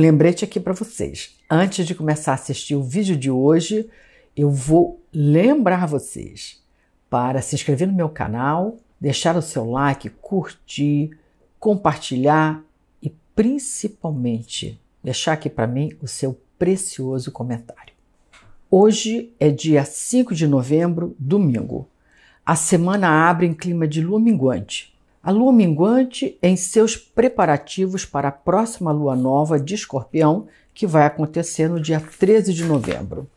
Um lembrete aqui para vocês. Antes de começar a assistir o vídeo de hoje, eu vou lembrar vocês para se inscrever no meu canal, deixar o seu like, curtir, compartilhar e principalmente deixar aqui para mim o seu precioso comentário. Hoje é dia 5 de novembro, domingo. A semana abre em clima de lua minguante, a lua minguante em seus preparativos para a próxima lua nova de Escorpião, que vai acontecer no dia 13 de novembro.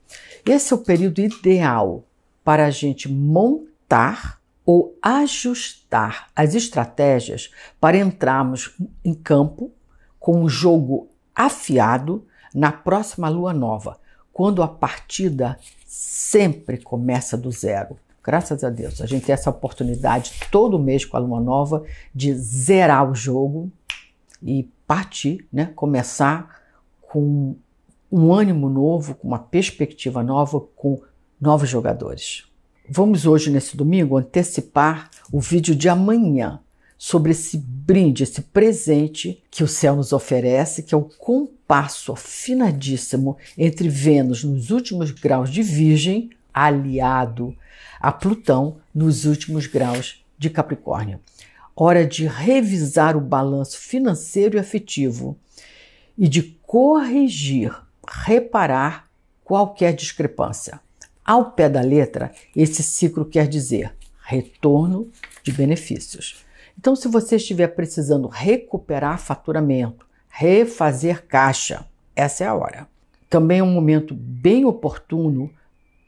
Esse é o período ideal para a gente montar ou ajustar as estratégias para entrarmos em campo com o um jogo afiado na próxima lua nova, quando a partida sempre começa do zero. Graças a Deus, a gente tem essa oportunidade todo mês com a Lua Nova de zerar o jogo e partir, né? Começar com um ânimo novo, com uma perspectiva nova, com novos jogadores. Vamos hoje, nesse domingo, antecipar o vídeo de amanhã sobre esse brinde, esse presente que o céu nos oferece, que é o compasso afinadíssimo entre Vênus nos últimos graus de Virgem aliado a Plutão nos últimos graus de Capricórnio. Hora de revisar o balanço financeiro e afetivo e de corrigir, reparar qualquer discrepância. Ao pé da letra, esse ciclo quer dizer retorno de benefícios. Então, se você estiver precisando recuperar faturamento, refazer caixa, essa é a hora. Também é um momento bem oportuno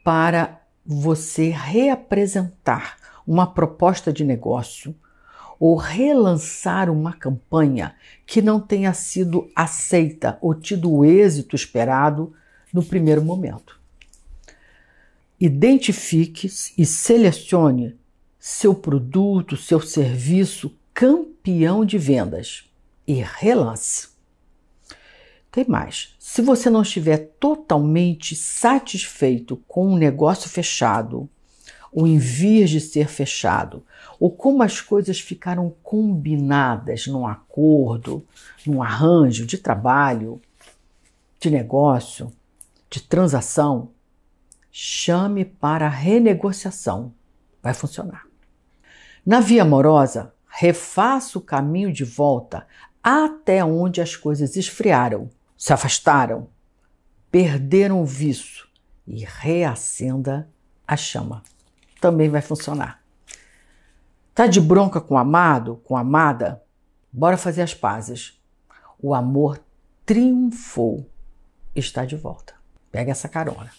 para você reapresentar uma proposta de negócio ou relançar uma campanha que não tenha sido aceita ou tido o êxito esperado no primeiro momento. Identifique e selecione seu produto, seu serviço campeão de vendas e relance. Tem mais. Se você não estiver totalmente satisfeito com um negócio fechado, ou em vias de ser fechado, ou como as coisas ficaram combinadas num acordo, num arranjo de trabalho, de negócio, de transação, chame para renegociação. Vai funcionar. Na via amorosa, refaça o caminho de volta até onde as coisas esfriaram se afastaram, perderam o vício e reacenda a chama. Também vai funcionar. Tá de bronca com o amado, com a amada? Bora fazer as pazes. O amor triunfou, está de volta. Pega essa carona.